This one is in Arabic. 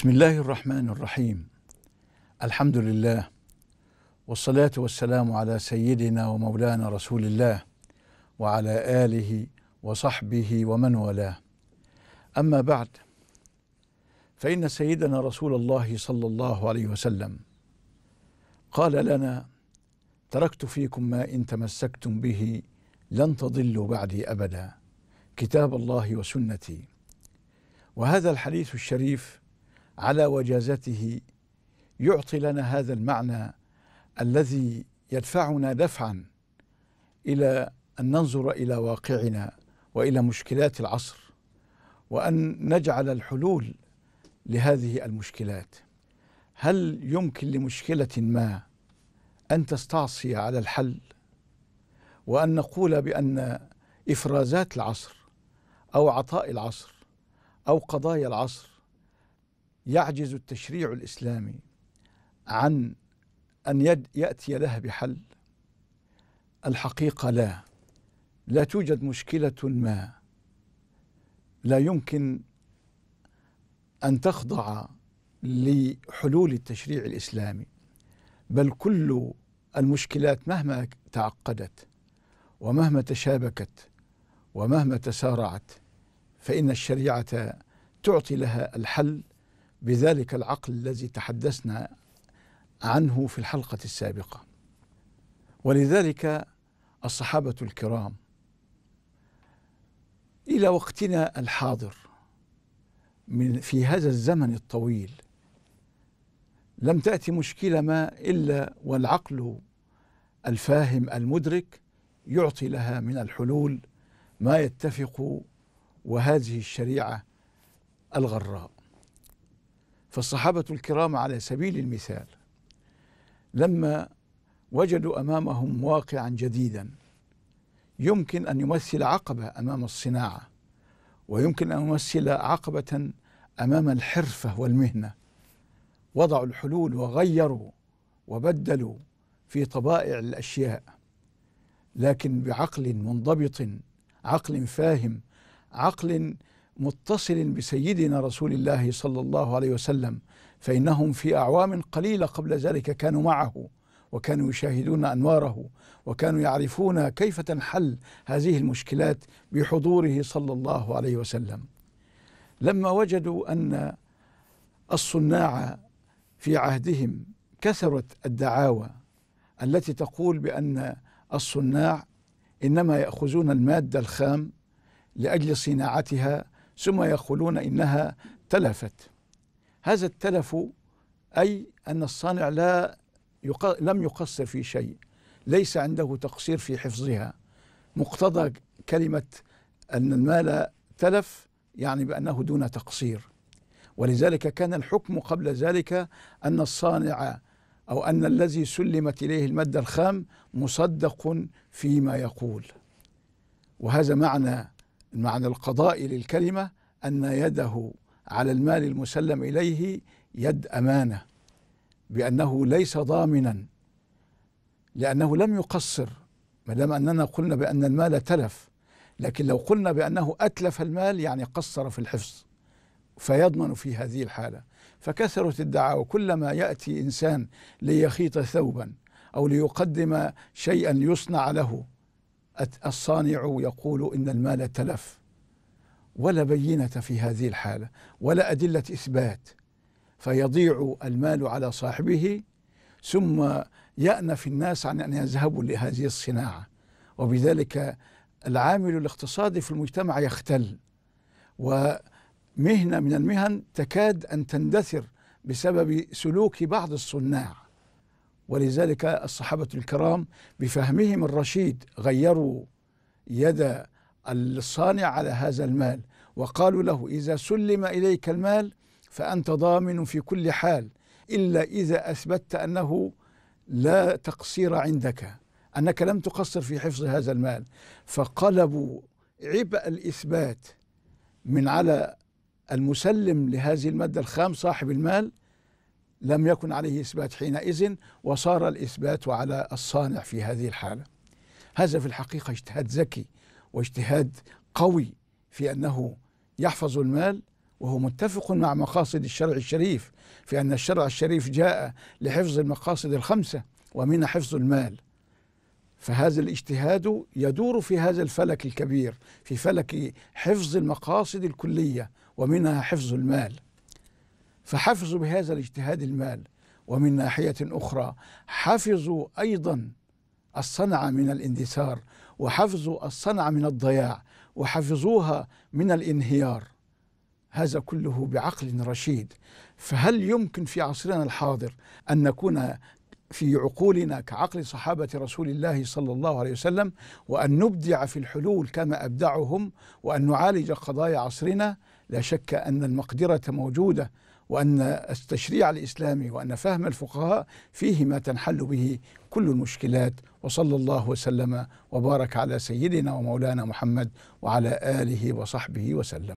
بسم الله الرحمن الرحيم الحمد لله والصلاة والسلام على سيدنا ومولانا رسول الله وعلى آله وصحبه ومن والاه أما بعد فإن سيدنا رسول الله صلى الله عليه وسلم قال لنا تركت فيكم ما إن تمسكتم به لن تضلوا بعدي أبدا كتاب الله وسنتي وهذا الحديث الشريف على وجازته يعطي لنا هذا المعنى الذي يدفعنا دفعا الى ان ننظر الى واقعنا والى مشكلات العصر وان نجعل الحلول لهذه المشكلات هل يمكن لمشكله ما ان تستعصي على الحل وان نقول بان افرازات العصر او عطاء العصر او قضايا العصر يعجز التشريع الاسلامي عن ان ياتي لها بحل الحقيقه لا لا توجد مشكله ما لا يمكن ان تخضع لحلول التشريع الاسلامي بل كل المشكلات مهما تعقدت ومهما تشابكت ومهما تسارعت فان الشريعه تعطي لها الحل بذلك العقل الذي تحدثنا عنه في الحلقة السابقة ولذلك الصحابة الكرام إلى وقتنا الحاضر من في هذا الزمن الطويل لم تأتي مشكلة ما إلا والعقل الفاهم المدرك يعطي لها من الحلول ما يتفق وهذه الشريعة الغراء فالصحابة الكرام على سبيل المثال لما وجدوا أمامهم واقعا جديدا يمكن أن يمثل عقبة أمام الصناعة ويمكن أن يمثل عقبة أمام الحرفة والمهنة وضعوا الحلول وغيروا وبدلوا في طبائع الأشياء لكن بعقل منضبط عقل فاهم عقل متصل بسيدنا رسول الله صلى الله عليه وسلم فإنهم في أعوام قليلة قبل ذلك كانوا معه وكانوا يشاهدون أنواره وكانوا يعرفون كيف تنحل هذه المشكلات بحضوره صلى الله عليه وسلم لما وجدوا أن الصناع في عهدهم كثرت الدعاوى التي تقول بأن الصناع إنما يأخذون المادة الخام لأجل صناعتها ثم يقولون إنها تلفت هذا التلف أي أن الصانع لا يق... لم يقصر في شيء ليس عنده تقصير في حفظها مقتضى كلمة أن المال تلف يعني بأنه دون تقصير ولذلك كان الحكم قبل ذلك أن الصانع أو أن الذي سلمت إليه المادة الخام مصدق فيما يقول وهذا معنى المعنى القضائي للكلمة أن يده على المال المسلم إليه يد أمانة بأنه ليس ضامنا لأنه لم يقصر ما دام أننا قلنا بأن المال تلف لكن لو قلنا بأنه أتلف المال يعني قصر في الحفظ فيضمن في هذه الحالة فكثرت الدعاوى كلما يأتي إنسان ليخيط ثوبا أو ليقدم شيئا يصنع له الصانع يقول إن المال تلف ولا بينة في هذه الحالة ولا أدلة إثبات فيضيع المال على صاحبه ثم يأنف الناس عن أن يذهبوا لهذه الصناعة وبذلك العامل الاقتصادي في المجتمع يختل ومهنة من المهن تكاد أن تندثر بسبب سلوك بعض الصناع ولذلك الصحابة الكرام بفهمهم الرشيد غيروا يد الصانع على هذا المال وقالوا له إذا سلم إليك المال فأنت ضامن في كل حال إلا إذا أثبتت أنه لا تقصير عندك أنك لم تقصر في حفظ هذا المال فقلبوا عبء الإثبات من على المسلم لهذه المادة الخام صاحب المال لم يكن عليه إثبات حينئذ وصار الإثبات على الصانع في هذه الحالة هذا في الحقيقة اجتهاد ذكي واجتهاد قوي في أنه يحفظ المال وهو متفق مع مقاصد الشرع الشريف في أن الشرع الشريف جاء لحفظ المقاصد الخمسة ومن حفظ المال فهذا الاجتهاد يدور في هذا الفلك الكبير في فلك حفظ المقاصد الكلية ومنها حفظ المال فحفظوا بهذا الاجتهاد المال ومن ناحية أخرى حفظوا أيضا الصنعة من الاندثار وحفظوا الصنعة من الضياع وحفظوها من الانهيار هذا كله بعقل رشيد فهل يمكن في عصرنا الحاضر أن نكون في عقولنا كعقل صحابة رسول الله صلى الله عليه وسلم وأن نبدع في الحلول كما أبدعهم وأن نعالج قضايا عصرنا لا شك أن المقدرة موجودة وأن التشريع الإسلامي وأن فهم الفقهاء فيه ما تنحل به كل المشكلات وصلى الله وسلم وبارك على سيدنا ومولانا محمد وعلى آله وصحبه وسلم